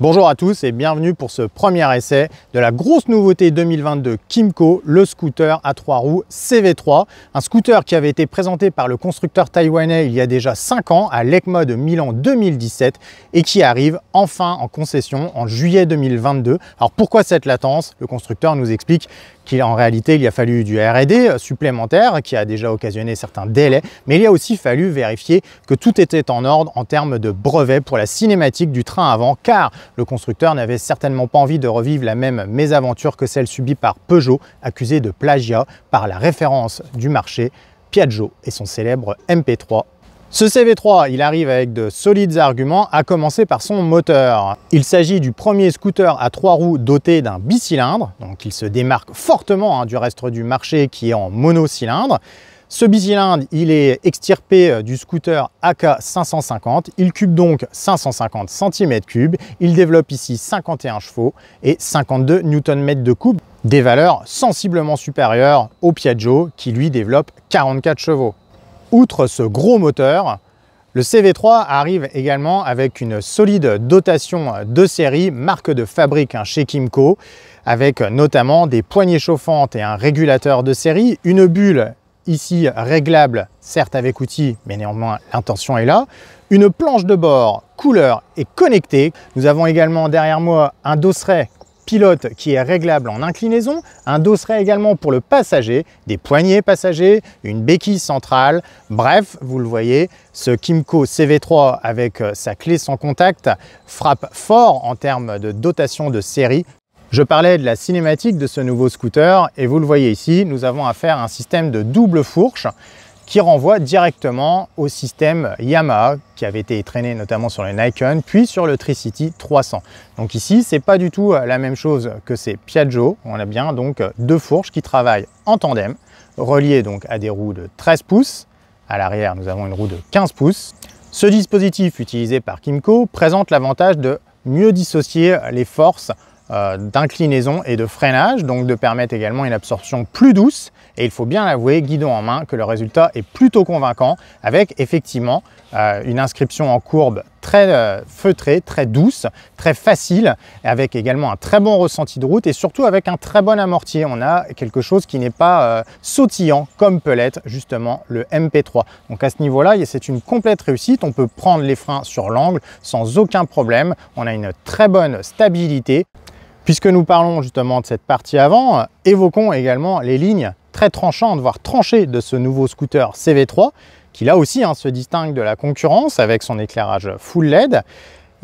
Bonjour à tous et bienvenue pour ce premier essai de la grosse nouveauté 2022 Kimco, le scooter à trois roues CV3. Un scooter qui avait été présenté par le constructeur taïwanais il y a déjà 5 ans à l'ECMO de Milan 2017 et qui arrive enfin en concession en juillet 2022. Alors pourquoi cette latence Le constructeur nous explique en réalité, il y a fallu du RD supplémentaire qui a déjà occasionné certains délais, mais il a aussi fallu vérifier que tout était en ordre en termes de brevets pour la cinématique du train avant, car le constructeur n'avait certainement pas envie de revivre la même mésaventure que celle subie par Peugeot, accusé de plagiat par la référence du marché Piaggio et son célèbre MP3 ce CV3, il arrive avec de solides arguments, à commencer par son moteur. Il s'agit du premier scooter à trois roues doté d'un bicylindre, donc il se démarque fortement hein, du reste du marché qui est en monocylindre. Ce bicylindre, il est extirpé euh, du scooter AK550, il cube donc 550 cm3, il développe ici 51 chevaux et 52 Nm de coupe, des valeurs sensiblement supérieures au Piaggio qui lui développe 44 chevaux. Outre ce gros moteur, le CV3 arrive également avec une solide dotation de série, marque de fabrique hein, chez Kimco, avec notamment des poignées chauffantes et un régulateur de série, une bulle ici réglable, certes avec outils, mais néanmoins l'intention est là, une planche de bord couleur et connectée. Nous avons également derrière moi un dosseret pilote qui est réglable en inclinaison. Un serait également pour le passager, des poignées passagers, une béquille centrale. Bref, vous le voyez, ce Kimco CV3 avec euh, sa clé sans contact frappe fort en termes de dotation de série je parlais de la cinématique de ce nouveau scooter et vous le voyez ici, nous avons affaire à un système de double fourche qui renvoie directement au système Yamaha qui avait été traîné notamment sur les Nikon puis sur le Tricity 300. Donc ici, c'est pas du tout euh, la même chose que ces Piaggio. On a bien donc euh, deux fourches qui travaillent en tandem, reliées donc à des roues de 13 pouces. À l'arrière, nous avons une roue de 15 pouces. Ce dispositif utilisé par Kimco présente l'avantage de mieux dissocier les forces euh, d'inclinaison et de freinage, donc de permettre également une absorption plus douce. Et il faut bien avouer, guidon en main, que le résultat est plutôt convaincant, avec effectivement euh, une inscription en courbe très euh, feutré, très douce, très facile, avec également un très bon ressenti de route et surtout avec un très bon amorti. On a quelque chose qui n'est pas euh, sautillant comme peut l'être justement le MP3. Donc à ce niveau-là, c'est une complète réussite. On peut prendre les freins sur l'angle sans aucun problème. On a une très bonne stabilité. Puisque nous parlons justement de cette partie avant, euh, évoquons également les lignes très tranchantes, voire tranchées de ce nouveau scooter CV3 qui là aussi hein, se distingue de la concurrence avec son éclairage full LED.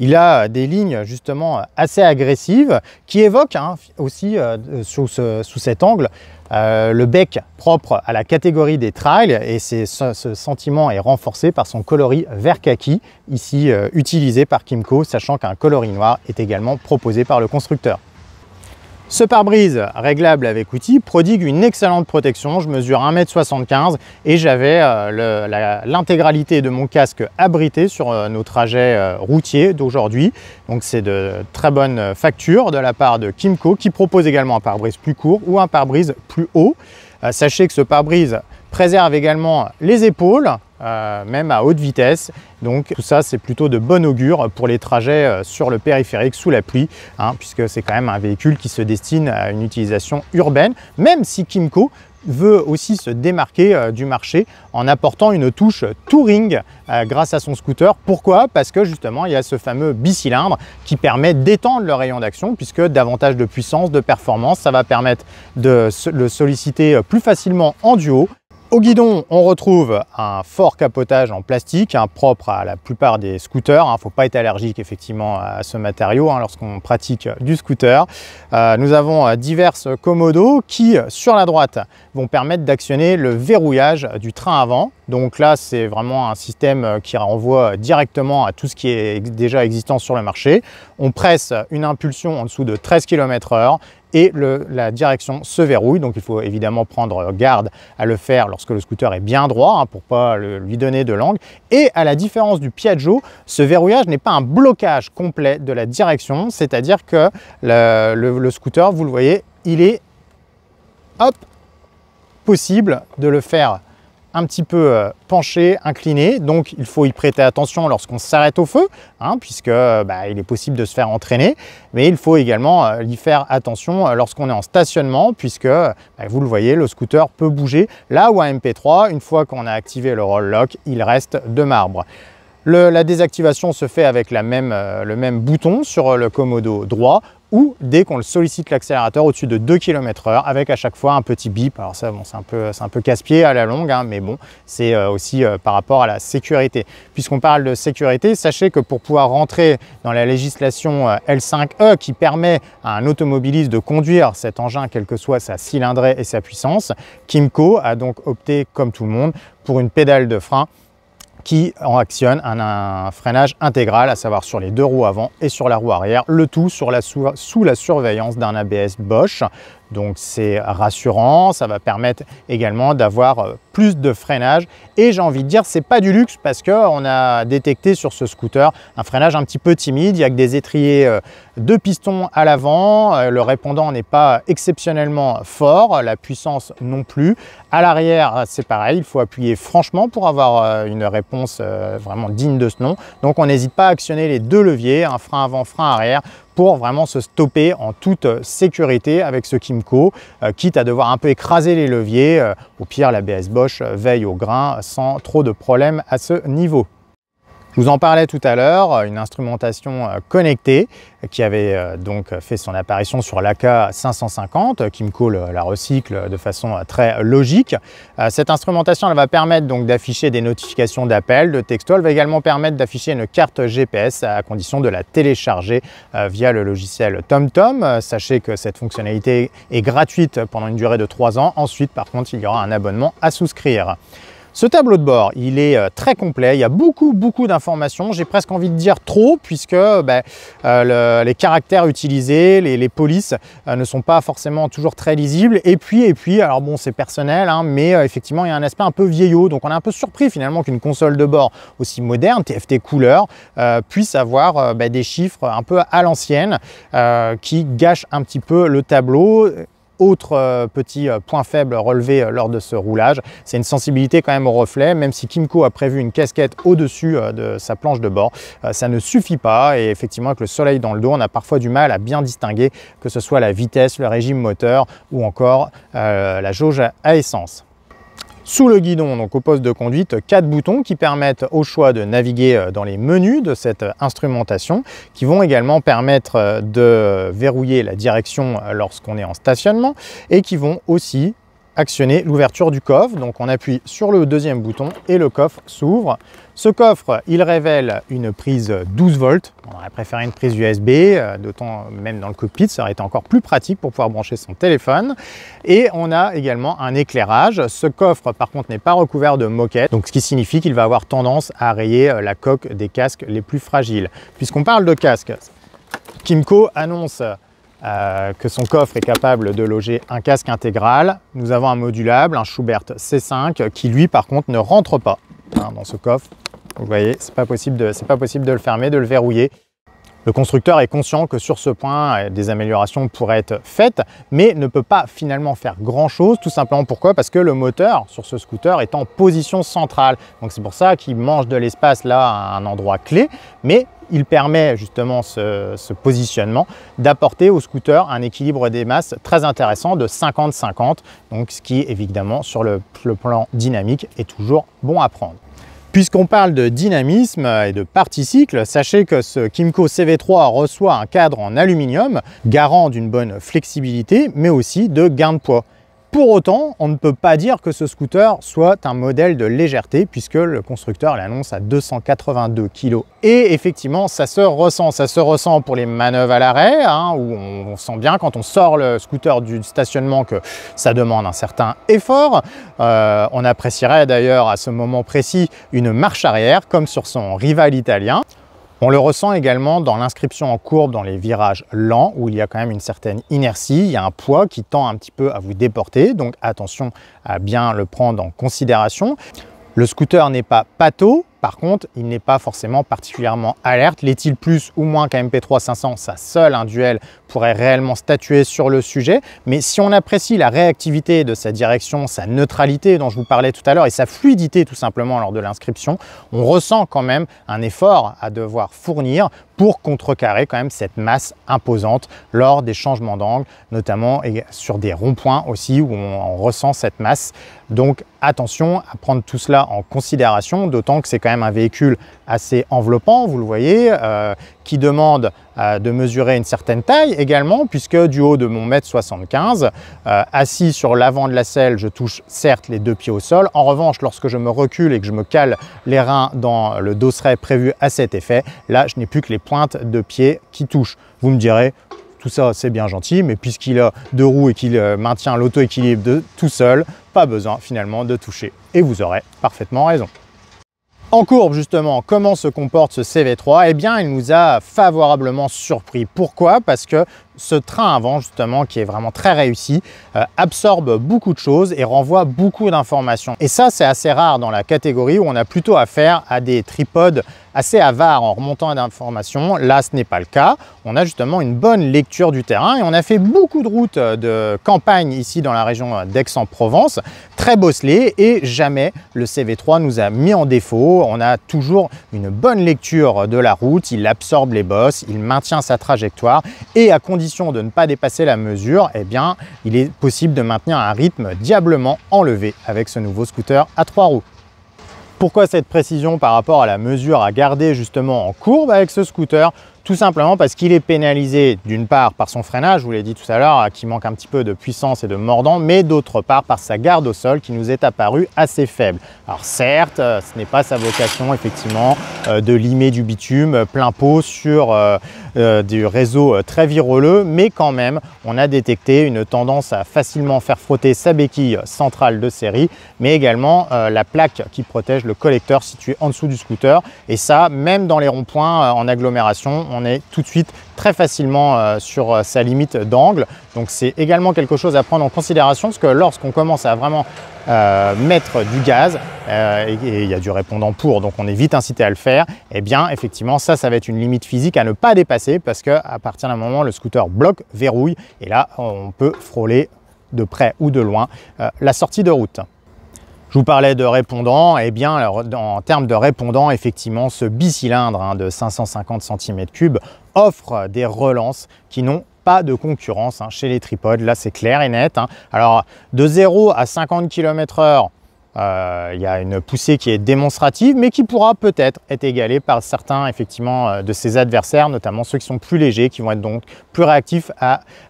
Il a des lignes justement assez agressives qui évoquent hein, aussi euh, sous, cet angle euh, le bec propre à la catégorie des trails et ce, sentiment est renforcé par son coloris vert kaki, ici euh, utilisé par Kimco, sachant qu'un coloris noir est également proposé par le constructeur. Ce pare-brise réglable avec outil prodigue une excellente protection, je mesure 1m75 et j'avais euh, l'intégralité de mon casque abrité sur euh, nos trajets euh, routiers d'aujourd'hui. Donc c'est de très bonne facture de la part de Kimco qui propose également un pare-brise plus court ou un pare-brise plus haut. sachez que ce pare-brise préserve également les épaules euh, même à haute vitesse. Donc tout ça, c'est plutôt de bon augure pour les trajets euh, sur le périphérique sous la pluie, hein, puisque c'est quand même un véhicule qui se destine à une utilisation urbaine, même si Kimco veut aussi se démarquer euh, du marché en apportant une touche touring grâce à son scooter. Pourquoi Parce que justement, il y a ce fameux bicylindre qui permet d'étendre le rayon d'action, puisque davantage de puissance, de performance, ça va permettre de le solliciter plus facilement en duo au guidon, on retrouve un fort capotage en plastique, hein, propre à la plupart des scooters. Il hein. ne faut pas être allergique effectivement à ce matériau hein, lorsqu'on pratique du scooter. Euh, nous avons euh, diverses commodos qui, euh, sur la droite, vont permettre d'actionner le verrouillage du train avant. Donc là, c'est vraiment un système qui renvoie directement à tout ce qui est déjà existant sur le marché. On presse une impulsion en dessous de 13 km/h et la direction se verrouille. Donc il faut évidemment prendre garde à le faire lorsque le scooter est bien droit pour hein, pour pas lui donner de langue. Et à la différence du Piaggio, ce verrouillage n'est pas un blocage complet de la direction, c'est-à-dire que le, scooter, vous le voyez, il est possible de le faire un petit peu euh, penché, incliné, donc il faut y prêter attention lorsqu'on s'arrête au feu, hein, puisque euh, bah, il est possible de se faire entraîner, mais il faut également euh, y faire attention lorsqu'on est en stationnement, puisque bah, vous le voyez, le scooter peut bouger, là où à MP3, une fois qu'on a activé le roll lock, il reste de marbre. la désactivation se fait avec le même bouton sur le commodo droit ou dès qu'on le sollicite l'accélérateur au-dessus de 2 km heure avec à chaque fois un petit bip. Alors ça, bon, c'est un peu, un peu casse-pied à la longue, hein, mais bon, c'est euh, aussi euh, par rapport à la sécurité. Puisqu'on parle de sécurité, sachez que pour pouvoir rentrer dans la législation euh, L5E qui permet à un automobiliste de conduire cet engin, quelle que soit sa cylindrée et sa puissance, Kimco a donc opté, comme tout le monde, pour une pédale de frein qui en actionne un, freinage intégral, à savoir sur les deux roues avant et sur la roue arrière, le tout sous la surveillance d'un ABS Bosch. Donc c'est rassurant, ça va permettre également d'avoir euh, plus de freinage et j'ai envie de dire c'est pas du luxe parce qu'on a détecté sur ce scooter un freinage un petit peu timide, il n'y a que des étriers euh, de pistons à l'avant, euh, le répondant n'est pas exceptionnellement fort, la puissance non plus. À l'arrière, c'est pareil, il faut appuyer franchement pour avoir une réponse vraiment digne de ce nom. Donc on n'hésite pas à actionner les deux leviers, un frein avant, frein arrière pour vraiment se stopper en toute euh, sécurité avec ce Kimco, euh, quitte à devoir un peu écraser les leviers. Euh, au pire, la BS Bosch veille au grain sans trop de problèmes à ce niveau. Je vous en parlais tout à l'heure, une instrumentation euh, connectée qui avait euh, donc fait son apparition sur l'AK 550, euh, qui me coule la recycle de façon très logique. Cette instrumentation va permettre donc d'afficher des notifications d'appel, de texto, elle va également permettre d'afficher une carte GPS à condition de la télécharger via le logiciel TomTom. Sachez que cette fonctionnalité est gratuite pendant une durée de 3 ans, ensuite par contre il y aura un abonnement à souscrire. Ce tableau de bord, il est euh, très complet, il y a beaucoup, beaucoup d'informations, j'ai presque envie de dire trop, puisque ben, euh, les caractères utilisés, les, polices euh, ne sont pas forcément toujours très lisibles. Et puis, et puis alors bon, c'est personnel, hein, mais effectivement, il y a un aspect un peu vieillot, donc on est un peu surpris finalement qu'une console de bord aussi moderne, TFT couleur, puisse avoir ben, des chiffres un peu à l'ancienne, qui gâchent un petit peu le tableau. Autre euh, petit euh, point faible relevé euh, lors de ce roulage, c'est une sensibilité quand même au reflet, même si Kimco a prévu une casquette au-dessus de sa planche de bord, ça ne suffit pas et effectivement avec le soleil dans le dos, on a parfois du mal à bien distinguer que ce soit la vitesse, le régime moteur ou encore la jauge à essence. Sous le guidon, donc au poste de conduite, quatre boutons qui permettent au choix de naviguer euh, dans les menus de cette euh, instrumentation, qui vont également permettre euh, de verrouiller la direction lorsqu'on est en stationnement et qui vont aussi actionner l'ouverture du coffre. Donc on appuie sur le deuxième bouton et le coffre s'ouvre. Ce coffre, il révèle une prise 12 volts. On aurait préféré une prise USB, euh, d'autant même dans le cockpit, ça aurait été encore plus pratique pour pouvoir brancher son téléphone. Et on a également un éclairage. Ce coffre, par contre, n'est pas recouvert de moquette, donc ce qui signifie qu'il va avoir tendance à rayer euh, la coque des casques les plus fragiles. Puisqu'on parle de casque, Kimco annonce euh, que son coffre est capable de loger un casque intégral. Nous avons un modulable, un Schubert C5, qui lui par contre ne rentre pas hein, dans ce coffre. Vous voyez, c'est pas, pas possible de le fermer, de le verrouiller. Le constructeur est conscient que sur ce point, euh, des améliorations pourraient être faites, mais ne peut pas finalement faire grand-chose, tout simplement pourquoi Parce que le moteur sur ce scooter est en position centrale. Donc c'est pour ça qu'il mange de l'espace là à un endroit clé, mais il permet justement ce, positionnement d'apporter au scooter un équilibre des masses très intéressant de 50-50, donc ce qui évidemment sur le plan dynamique est toujours bon à prendre. Puisqu'on parle de dynamisme et de particules, sachez que ce Kimco CV3 reçoit un cadre en aluminium, garant d'une bonne flexibilité, mais aussi de gain de poids. Pour autant, on ne peut pas dire que ce scooter soit un modèle de légèreté puisque le constructeur l'annonce à 282 kg. Et effectivement, ça se ressent. Ça se ressent pour les manœuvres à l'arrêt, hein, où on, sent bien quand on sort le scooter du stationnement que ça demande un certain effort. Euh, on apprécierait d'ailleurs à ce moment précis une marche arrière, comme sur son rival italien. On le ressent également dans l'inscription en courbe dans les virages lents où il y a quand même une certaine inertie, il y a un poids qui tend un petit peu à vous déporter, donc attention à bien le prendre en considération. Le scooter n'est pas pâteau, par contre, il n'est pas forcément particulièrement alerte. L'est-il plus ou moins qu'un MP3 500 Ça seul, un duel pourrait réellement statuer sur le sujet. Mais si on apprécie la réactivité de sa direction, sa neutralité dont je vous parlais tout à l'heure et sa fluidité tout simplement lors de l'inscription, on ressent quand même un effort à devoir fournir pour contrecarrer quand même cette masse imposante lors des changements d'angle, notamment et sur des ronds-points aussi où on, on ressent cette masse. Donc attention à prendre tout cela en considération, d'autant que c'est quand même un véhicule assez enveloppant, vous le voyez, euh, qui demande euh, de mesurer une certaine taille également, puisque du haut de mon mètre 75, euh, assis sur l'avant de la selle, je touche certes les deux pieds au sol. En revanche, lorsque je me recule et que je me cale les reins dans le dosseret prévu à cet effet, là, je n'ai plus que les pointes de pied qui touchent. Vous me direz, tout ça c'est bien gentil, mais puisqu'il a deux roues et qu'il maintient l'auto-équilibre tout seul, pas besoin finalement de toucher. Et vous aurez parfaitement raison. En courbe, justement, comment se comporte ce CV3 Eh bien, il nous a favorablement surpris. Pourquoi Parce que ce train avant justement qui est vraiment très réussi euh, absorbe beaucoup de choses et renvoie beaucoup d'informations. Et ça c'est assez rare dans la catégorie où on a plutôt affaire à des tripodes assez avares en remontant à d'informations. Là ce n'est pas le cas. On a justement une bonne lecture du terrain et on a fait beaucoup de routes euh, de campagne ici dans la région euh, d'Aix-en-Provence, très bosselées et jamais le CV3 nous a mis en défaut. On a toujours une bonne lecture de la route, il absorbe les bosses, il maintient sa trajectoire et à condition de ne pas dépasser la mesure, eh bien, il est possible de maintenir un rythme diablement enlevé avec ce nouveau scooter à trois roues. Pourquoi cette précision par rapport à la mesure à garder justement en courbe avec ce scooter tout simplement parce qu'il est pénalisé d'une part par son freinage, je vous l'ai dit tout à l'heure, qui manque un petit peu de puissance et de mordant, mais d'autre part par sa garde au sol qui nous est apparue assez faible. Alors certes, euh, ce n'est pas sa vocation effectivement euh, de limer du bitume euh, plein pot sur du réseau très viroleux, mais quand même, on a détecté une tendance à facilement faire frotter sa béquille centrale de série, mais également la plaque qui protège le collecteur situé en dessous du scooter. Et ça, même dans les ronds-points en agglomération, on on est tout de suite très facilement euh, sur euh, sa limite d'angle. Donc c'est également quelque chose à prendre en considération parce que lorsqu'on commence à vraiment euh, mettre du gaz et il y a du répondant pour, donc on est vite incité à le faire, et eh bien effectivement ça, ça va être une limite physique à ne pas dépasser parce qu'à partir d'un moment, le scooter bloque, verrouille et là on peut frôler de près ou de loin la sortie de route. Je vous parlais de répondant, et eh bien en termes de répondant, effectivement, ce bicylindre hein, de 550 cm3 offre des relances qui n'ont pas de concurrence hein, chez les tripodes, là c'est clair et net. Hein. Alors de 0 à 50 km h il y a une poussée qui est démonstrative, mais qui pourra peut-être être égalée par certains effectivement euh, de ses adversaires, notamment ceux qui sont plus légers, qui vont être donc plus réactifs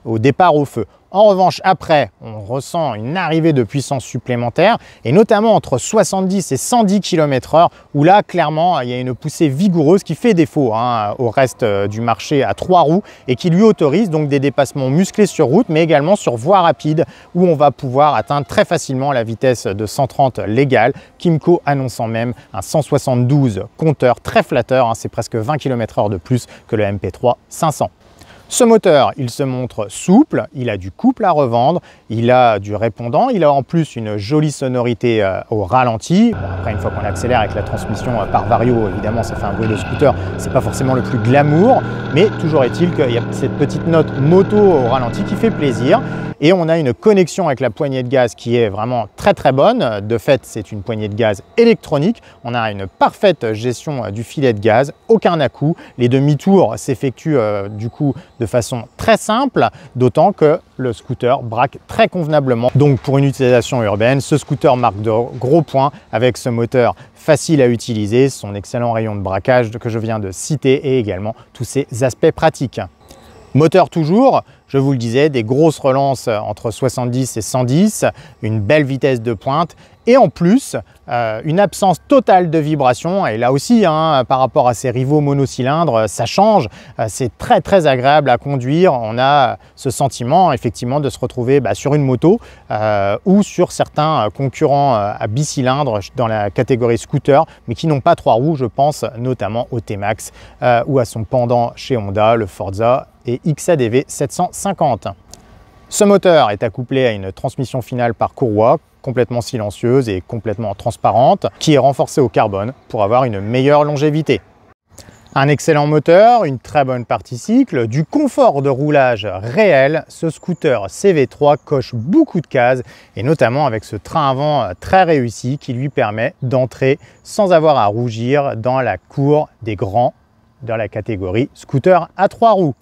au départ au feu. En revanche, après, on ressent une arrivée de puissance supplémentaire, et notamment entre 70 et 110 km/h, où là, clairement, il y a une poussée vigoureuse qui fait défaut hein, au reste euh, du marché à trois roues, et qui lui autorise donc des dépassements musclés sur route, mais également sur voie rapide, où on va pouvoir atteindre très facilement la vitesse de 130 légale, Kimco annonçant même un 172 compteur très flatteur, hein, c'est presque 20 km/h de plus que le MP3 500. Ce moteur, il se montre souple, il a du couple à revendre, il a du répondant, il a en plus une jolie sonorité euh, au ralenti. Après, une fois qu'on accélère avec la transmission euh, par vario, évidemment, ça fait un bruit de scooter, c'est pas forcément le plus glamour, mais toujours est-il qu'il y a cette petite note moto au ralenti qui fait plaisir. Et on a une connexion avec la poignée de gaz qui est vraiment très très bonne. De fait, c'est une poignée de gaz électronique. On a une parfaite gestion euh, du filet de gaz, aucun à-coup. Les demi-tours s'effectuent du coup de façon très simple, d'autant que le scooter braque très convenablement. Donc pour une utilisation urbaine, ce scooter marque de gros points avec ce moteur facile à utiliser, son excellent rayon de braquage que je viens de citer et également tous ses aspects pratiques. Moteur toujours, je vous le disais, des grosses relances euh, entre 70 et 110, une belle vitesse de pointe et en plus euh, une absence totale de vibration et là aussi hein, par rapport à ses rivaux monocylindres euh, ça change c'est très très agréable à conduire on a ce sentiment effectivement de se retrouver bah, sur une moto ou sur certains concurrents à bicylindre dans la catégorie scooter mais qui n'ont pas trois roues je pense notamment au T-Max ou à son pendant chez Honda le Forza et XADV 750 ce moteur est accouplé à une transmission finale par courroie complètement silencieuse et complètement transparente qui est renforcée au carbone pour avoir une meilleure longévité. Un excellent moteur, une très bonne partie cycle, du confort de roulage réel, ce scooter CV3 coche beaucoup de cases et notamment avec ce train avant très réussi qui lui permet d'entrer sans avoir à rougir dans la cour des grands dans la catégorie scooter à trois roues.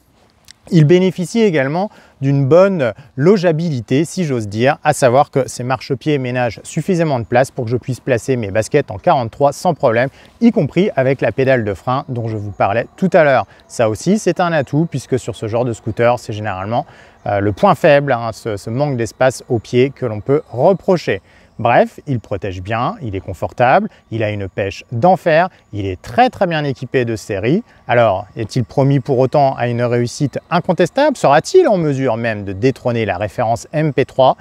Il bénéficie également d'une bonne logeabilité, si j'ose dire, à savoir que ces marchepieds ménagent suffisamment de place pour que je puisse placer mes baskets en 43 sans problème, y compris avec la pédale de frein dont je vous parlais tout à l'heure. Ça aussi, c'est un atout puisque sur ce genre de scooter, c'est généralement euh, le point faible, hein, ce, ce manque d'espace au pied que l'on peut reprocher. Bref, il protège bien, il est confortable, il a une pêche d'enfer, il est très très bien équipé de série. Alors, est-il promis pour autant à une réussite incontestable Sera-t-il en mesure même de détrôner la référence MP3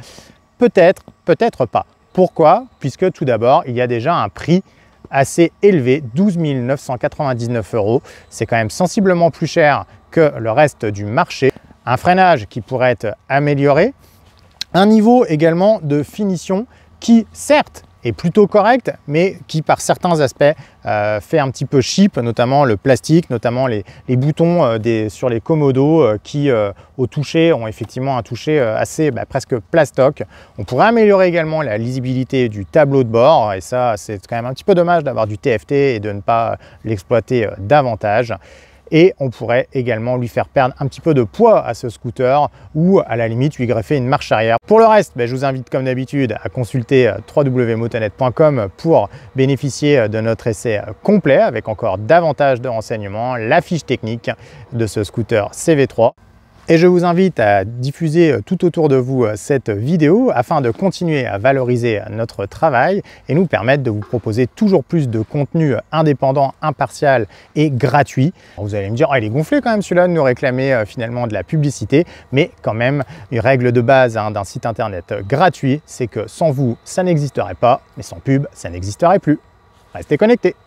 Peut-être, peut-être pas. Pourquoi Puisque tout d'abord, il y a déjà un prix assez élevé, 12 999 euros. C'est quand même sensiblement plus cher que le reste du marché. Un freinage qui pourrait être amélioré. Un niveau également de finition qui, certes, est plutôt correct, mais qui par certains aspects euh, fait un petit peu cheap, notamment le plastique, notamment les, boutons euh, sur les commodos euh, qui au toucher ont effectivement un toucher assez bah, presque plastoc. On pourrait améliorer également la lisibilité du tableau de bord et ça c'est quand même un petit peu dommage d'avoir du TFT et de ne pas l'exploiter davantage et on pourrait également lui faire perdre un petit peu de poids à ce scooter ou à la limite lui greffer une marche arrière. Pour le reste, ben, je vous invite comme d'habitude à consulter euh, www.motonet.com pour bénéficier euh, de notre essai euh, complet avec encore davantage de renseignements, la fiche technique de ce scooter CV3 et je vous invite à diffuser euh, tout autour de vous euh, cette vidéo afin de continuer à valoriser euh, notre travail et nous permettre de vous proposer toujours plus de contenu indépendant, impartial et gratuit. Vous allez me dire, oh, il est gonflé quand même celui-là de nous réclamer finalement de la publicité, mais quand même, une règle de base hein, d'un site internet gratuit, c'est que sans vous, ça n'existerait pas, mais sans pub, ça n'existerait plus. Restez connectés